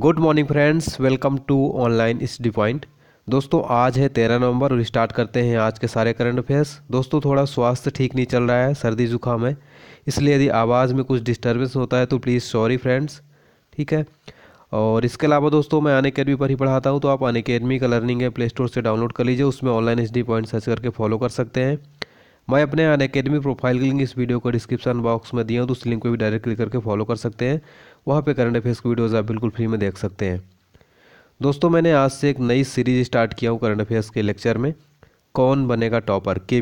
good morning friends welcome to online इस point दोस्तों आज है तेरह नवंबर और स्टार्ट करते हैं आज के सारे करंट अफेयर्स दोस्तों थोड़ा स्वास्थ्य ठीक नहीं चल रहा है सर्दी जुकाम है इसलिए यदि आवाज़ में कुछ डिस्टर्बेंस होता है तो प्लीज़ सॉरी फ्रेंड्स ठीक है और इसके अलावा दोस्तों मैं अन अकेडमी पर ही पढ़ाता हूँ तो आप अन अकेडमी का लर्निंग है प्ले स्टोर से डाउनलोड कर लीजिए उसमें ऑनलाइन एच पॉइंट सर्च करके फॉलो कर सकते हैं मैं अपने अन अकेडमी प्रोफाइल की लिंक इस वीडियो को डिस्क्रिप्शन बॉक्स में दिया हूँ तो उस लिंक को भी डायरेक्ट क्लिक करके फॉलो कर सकते हैं वहाँ पे करंट अफेयर्स की वीडियोज़ आप बिल्कुल फ्री में देख सकते हैं दोस्तों मैंने आज से एक नई सीरीज स्टार्ट किया हूँ करंट अफेयर्स के लेक्चर में कौन बनेगा टॉपर के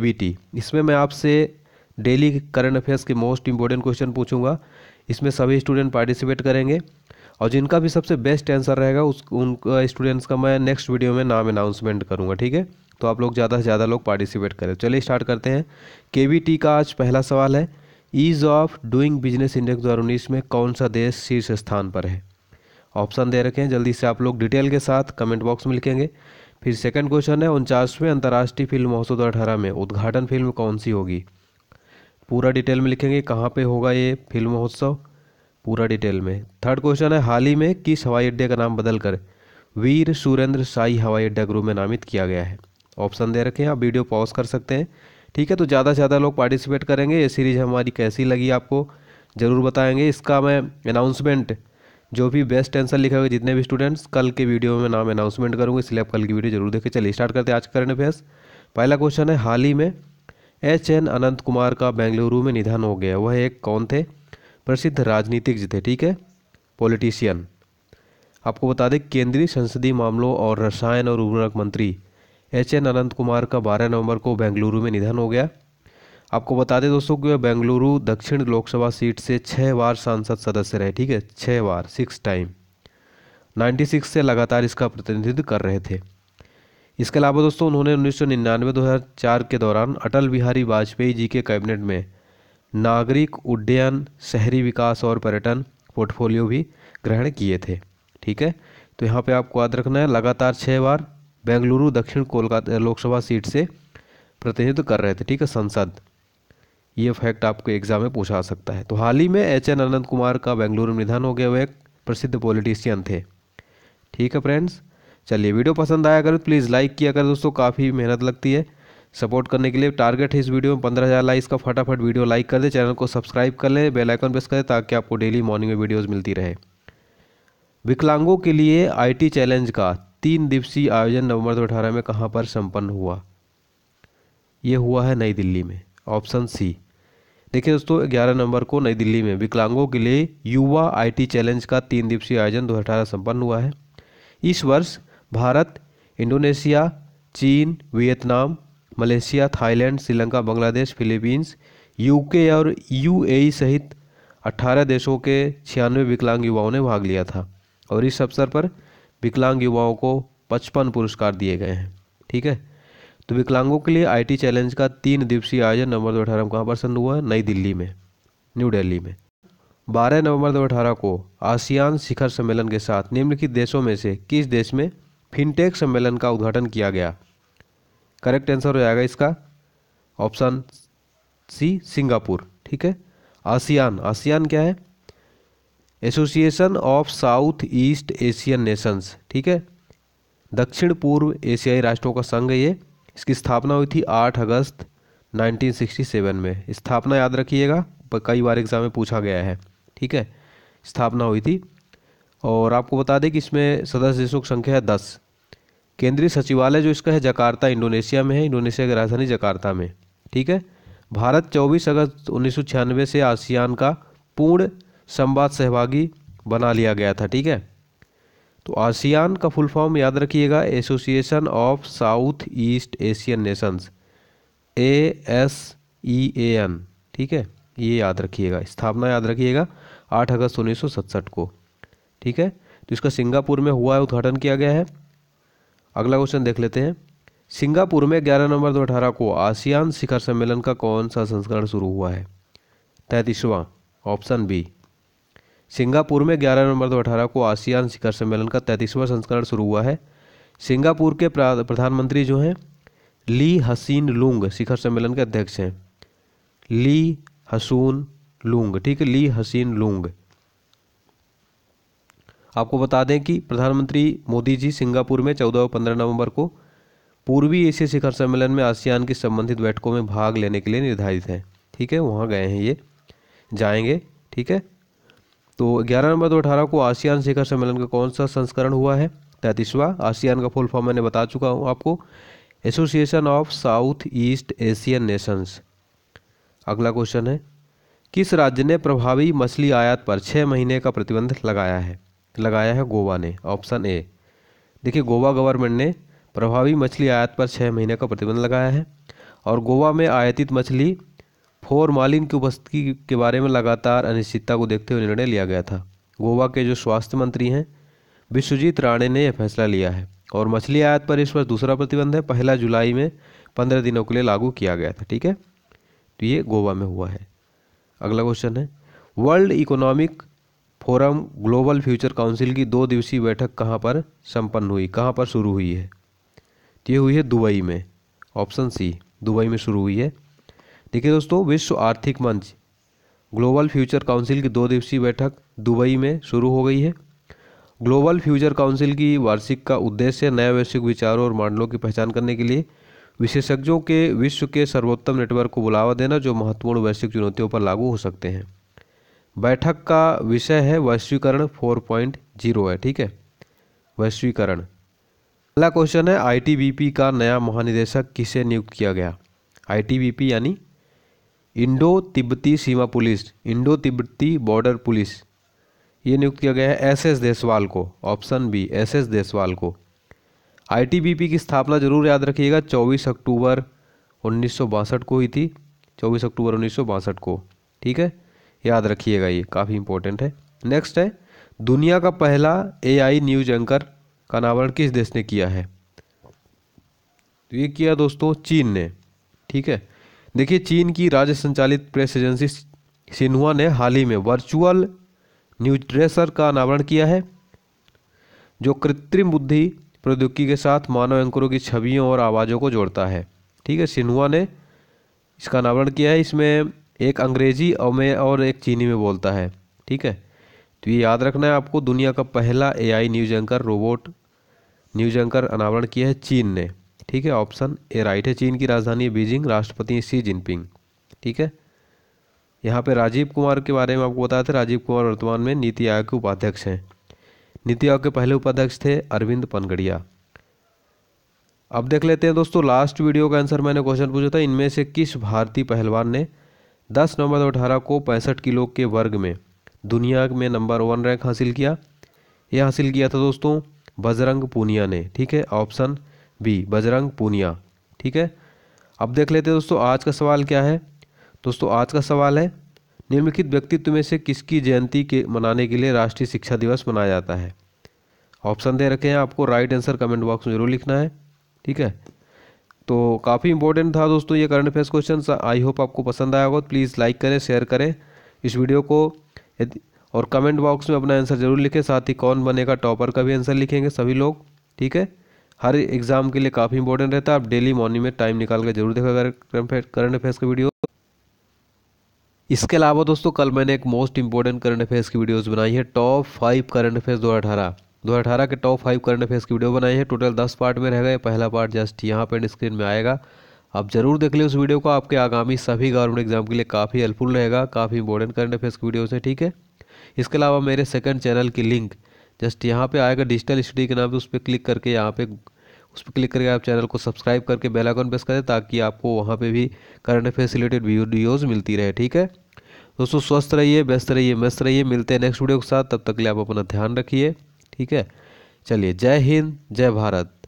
इसमें मैं आपसे डेली करंट अफेयर्स के मोस्ट इंपॉर्टेंट क्वेश्चन पूछूंगा इसमें सभी स्टूडेंट पार्टिसिपेट करेंगे और जिनका भी सबसे बेस्ट आंसर रहेगा उस उन स्टूडेंट्स का मैं नेक्स्ट वीडियो में नाम अनाउंसमेंट करूँगा ठीक है तो आप लोग ज़्यादा से ज़्यादा लोग पार्टिसिपेट करें चलिए स्टार्ट करते हैं के का आज पहला सवाल है ease of doing business index दो में कौन सा देश शीर्ष स्थान पर है ऑप्शन दे रखे हैं जल्दी से आप लोग डिटेल के साथ कमेंट बॉक्स में लिखेंगे फिर सेकंड क्वेश्चन है उनचासवें अंतर्राष्ट्रीय फिल्म महोत्सव दो अठारह में उद्घाटन फिल्म कौन सी होगी पूरा डिटेल में लिखेंगे कहाँ पे होगा ये फिल्म महोत्सव पूरा डिटेल में थर्ड क्वेश्चन है हाल ही में किस हवाई अड्डे का नाम बदलकर वीर सुरेंद्र साई हवाई अड्डा ग्रुप में नामित किया गया है ऑप्शन दे रखे हैं आप वीडियो पॉज कर सकते हैं ठीक है तो ज़्यादा से ज़्यादा लोग पार्टिसिपेट करेंगे ये सीरीज़ हमारी कैसी लगी आपको ज़रूर बताएंगे इसका मैं अनाउंसमेंट जो भी बेस्ट आंसर लिखा हुआ जितने भी स्टूडेंट्स कल के वीडियो में नाम अनाउंसमेंट करूँगा इसलिए आप कल की वीडियो जरूर देखें चलिए स्टार्ट करते हैं आज करंट अफेयर्स पहला क्वेश्चन है हाल ही में एच एन अनंत कुमार का बेंगलुरु में निधन हो गया वह एक कौन थे प्रसिद्ध राजनीतिज्ञ थे ठीक है पॉलिटिशियन आपको बता दें केंद्रीय संसदीय मामलों और रसायन और उर्वरक मंत्री एच एन अनंत कुमार का बारह नवंबर को बेंगलुरु में निधन हो गया आपको बता दें दोस्तों कि वह बेंगलुरु दक्षिण लोकसभा सीट से छः बार सांसद सदस्य रहे ठीक है छः बार सिक्स टाइम 96 से लगातार इसका प्रतिनिधित्व कर रहे थे इसके अलावा दोस्तों उन्होंने उन्नीस सौ निन्यानवे दो हज़ार चार के दौरान अटल बिहारी वाजपेयी जी के कैबिनेट में नागरिक उड्डयन शहरी विकास और पर्यटन पोर्टफोलियो भी ग्रहण किए थे ठीक है तो यहाँ पे आपको याद रखना है लगातार छः बार बेंगलुरु दक्षिण कोलकाता लोकसभा सीट से प्रतिनिधित्व कर रहे थे ठीक है संसद ये फैक्ट आपको एग्जाम में पूछा आ सकता है तो हाल ही में एच एन अनंत कुमार का बेंगलुरु में निधन हो गया वह एक प्रसिद्ध पॉलिटिशियन थे ठीक है फ्रेंड्स चलिए वीडियो पसंद आया करो तो प्लीज़ लाइक किया करो दोस्तों काफ़ी मेहनत लगती है सपोर्ट करने के लिए टारगेट है इस वीडियो में पंद्रह हज़ार लाइक्स का फटाफट वीडियो लाइक कर दे चैनल को सब्सक्राइब कर लें बेल आइकन प्रेस करें ताकि आपको डेली मॉर्निंग में वीडियोस मिलती रहे विकलांगों के लिए आईटी चैलेंज का तीन दिवसीय आयोजन नवंबर दो अठारह में कहाँ पर संपन्न हुआ ये हुआ है नई दिल्ली में ऑप्शन सी देखिए दोस्तों ग्यारह नवंबर को नई दिल्ली में विकलांगों के लिए युवा आईटी चैलेंज का तीन दिवसीय आयोजन 2018 संपन्न हुआ है इस वर्ष भारत इंडोनेशिया चीन Vietnam Malaysia Thailand Sri Lanka Bangladesh Philippines UK और यूएई सहित 18 देशों के छियानवे विकलांग युवाओं ने भाग लिया था और इस अवसर पर विकलांग युवाओं को पचपन पुरस्कार दिए गए हैं ठीक है तो विकलांगों के लिए आईटी चैलेंज का तीन दिवसीय आयोजन नवंबर दो अठारह में कहाँ पर सन हुआ है नई दिल्ली में न्यू दिल्ली में बारह नवंबर दो अठारह को आसियान शिखर सम्मेलन के साथ निम्नलिखित देशों में से किस देश में फिनटेक सम्मेलन का उद्घाटन किया गया करेक्ट आंसर हो जाएगा इसका ऑप्शन सी सिंगापुर ठीक है आसियान आसियान क्या है association of South East Asian nations ठीक है दक्षिण पूर्व एशियाई राष्ट्रों का संघ है ये इसकी स्थापना हुई थी 8 अगस्त 1967 में स्थापना याद रखिएगा कई बार एग्जाम में पूछा गया है ठीक है स्थापना हुई थी और आपको बता दें कि इसमें सदस्य देशों की संख्या है दस केंद्रीय सचिवालय जो इसका है जकार्ता इंडोनेशिया में है इंडोनेशिया की राजधानी जकार्ता में ठीक है भारत 24 अगस्त उन्नीस से आसियान का पूर्ण संवाद सहभागी बना लिया गया था ठीक है तो आसियान का फुल फॉर्म याद रखिएगा association of South East Asian nations A S E A N ठीक है ये याद रखिएगा स्थापना याद रखिएगा आठ अगस्त उन्नीस को ठीक है तो इसका सिंगापुर में हुआ है उद्घाटन किया गया है अगला क्वेश्चन देख लेते हैं सिंगापुर में 11 नवंबर अठारह को आसियान शिखर सम्मेलन का कौन सा संस्करण शुरू हुआ है तैतीसवां ऑप्शन बी सिंगापुर में 11 नवंबर 2018 को आसियान शिखर सम्मेलन का तैंतीसवां संस्करण शुरू हुआ है सिंगापुर के प्रधानमंत्री जो हैं ली हसीन लूंग शिखर सम्मेलन के अध्यक्ष हैं ली हसून लूंग ठीक है ली हसीन लूंग आपको बता दें कि प्रधानमंत्री मोदी जी सिंगापुर में 14 और 15 नवंबर को पूर्वी एशिया शिखर सम्मेलन में आसियान की संबंधित बैठकों में भाग लेने के लिए निर्धारित हैं ठीक है वहाँ गए हैं ये जाएंगे ठीक है तो ग्यारह नंबर दो अठारह को आसियान शिखर सम्मेलन का कौन सा संस्करण हुआ है तैंतीसवा आसियान का फुल फॉर्म मैंने बता चुका हूँ आपको association of South East Asian nations अगला क्वेश्चन है किस राज्य ने प्रभावी मछली आयात पर छः महीने का प्रतिबंध लगाया है लगाया है गोवा ने ऑप्शन ए देखिए गोवा गवर्नमेंट ने प्रभावी मछली आयात पर छः महीने का प्रतिबंध लगाया है और गोवा में आयातित मछली मालिन की उपस्थिति के बारे में लगातार अनिश्चितता को देखते हुए निर्णय लिया गया था गोवा के जो स्वास्थ्य मंत्री हैं विश्वजीत राणे ने यह फैसला लिया है और मछली आयात पर इस वर्ष दूसरा प्रतिबंध है पहला जुलाई में पंद्रह दिनों के लिए लागू किया गया था ठीक है तो ये गोवा में हुआ है अगला क्वेश्चन है World Economic Forum Global Future Council की दो दिवसीय बैठक कहाँ पर संपन्न हुई कहाँ पर शुरू हुई है तो ये हुई है दुबई में ऑप्शन सी दुबई में शुरू हुई है देखिए दोस्तों विश्व आर्थिक मंच ग्लोबल फ्यूचर काउंसिल की दो दिवसीय बैठक दुबई में शुरू हो गई है ग्लोबल फ्यूचर काउंसिल की वार्षिक का उद्देश्य नए वैश्विक विचारों और मॉडलों की पहचान करने के लिए विशेषज्ञों के विश्व के सर्वोत्तम नेटवर्क को बुलावा देना जो महत्वपूर्ण वैश्विक चुनौतियों पर लागू हो सकते हैं बैठक का विषय है वैश्वीकरण फोर पॉइंट जीरो है ठीक है वैश्वीकरण अगला क्वेश्चन है आईटीबीपी का नया महानिदेशक किसे नियुक्त किया गया आईटीबीपी यानी इंडो तिब्बती सीमा पुलिस इंडो तिब्बती बॉर्डर पुलिस ये नियुक्त किया गया है एस एस देसवाल को option B S S Deswal को आईटीबीपी की स्थापना जरूर याद रखिएगा 24 अक्टूबर उन्नीस को हुई थी 24 अक्टूबर उन्नीस को ठीक है याद रखिएगा ये काफ़ी इंपॉर्टेंट है नेक्स्ट है दुनिया का पहला एआई न्यूज एंकर का अनावरण किस देश ने किया है तो ये किया दोस्तों चीन ने ठीक है देखिए चीन की राज्य संचालित प्रेस एजेंसी सिन्हुआ ने हाल ही में वर्चुअल न्यूज ड्रेसर का अनावरण किया है जो कृत्रिम बुद्धि प्रौद्योगिकी के साथ मानव एंकरों की छवियों और आवाज़ों को जोड़ता है ठीक है सिन्हुआ ने इसका अनावरण किया है इसमें एक अंग्रेजी और में और एक चीनी में बोलता है ठीक है तो ये याद रखना है आपको दुनिया का पहला AI news anchor robot news anchor अनावरण किया है चीन ने ठीक है ऑप्शन ए राइट है चीन की राजधानी है बीजिंग राष्ट्रपति सी जिनपिंग ठीक है यहाँ पे राजीव कुमार के बारे में आपको बताया था राजीव कुमार वर्तमान में नीति आयोग के उपाध्यक्ष हैं नीति आयोग के पहले उपाध्यक्ष थे अरविंद पनगड़िया अब देख लेते हैं दोस्तों लास्ट वीडियो का आंसर मैंने क्वेश्चन पूछा था इनमें से किस भारतीय पहलवान ने 10 नवंबर दो अठारह को पैंसठ किलो के वर्ग में दुनिया में नंबर वन रैंक हासिल किया यह हासिल किया था दोस्तों बजरंग पूनिया ने ठीक है ऑप्शन बी बजरंग पूनिया ठीक है अब देख लेते हैं दोस्तों आज का सवाल क्या है दोस्तों आज का सवाल है निम्नलिखित व्यक्तित्व में से किसकी जयंती के मनाने के लिए राष्ट्रीय शिक्षा दिवस मनाया जाता है ऑप्शन दे रखे हैं आपको राइट आंसर कमेंट बॉक्स में जरूर लिखना है ठीक है तो काफ़ी इंपॉर्टेंट था दोस्तों ये current affairs question I hope आपको पसंद आया होगा प्लीज़ लाइक करें शेयर करें इस वीडियो को और कमेंट बॉक्स में अपना आंसर जरूर लिखें साथ ही कौन बनेगा टॉपर का भी आंसर लिखेंगे सभी लोग ठीक है हर एग्जाम के लिए काफ़ी इंपॉर्टेंट रहता है आप डेली मॉर्निंग में टाइम निकाल कर जरूर देखा करंट अफेयर्स का वीडियो इसके अलावा दोस्तों कल मैंने एक मोस्ट इंपॉर्टेंट करंट अफेयर्स की वीडियोस बनाई है टॉप फाइव करंट अफेयर्स दो हज़ार अठारह के टॉप फाइव करंट अफेयर्स की वीडियो बनाई है टोटल दस पार्ट में रह गए पहला पार्ट जस्ट यहाँ पर स्क्रीन में आएगा आप जरूर देख लें उस वीडियो को आपके आगामी सभी गवर्नमेंट एग्जाम के लिए काफ़ी हेल्पफुल रहेगा काफ़ी इंपॉर्टेंट करंट अफेयर्स की वीडियोज़ है ठीक है इसके अलावा मेरे सेकंड चैनल की लिंक जस्ट यहाँ पे आएगा डिजिटल स्टडी के नाम पे उस पर क्लिक करके यहाँ पे उस पर क्लिक करके आप चैनल को सब्सक्राइब करके बेल आइकन प्रेस करें ताकि आपको वहाँ पे भी करंट अफेयर से रिलेटेड वीडियोज़ मिलती रहे ठीक है दोस्तों स्वस्थ रहिए व्यस्त रहिए मस्त रहिए मिलते हैं नेक्स्ट वीडियो के साथ तब तक के लिए आप अपना ध्यान रखिए ठीक है चलिए जय हिंद जय भारत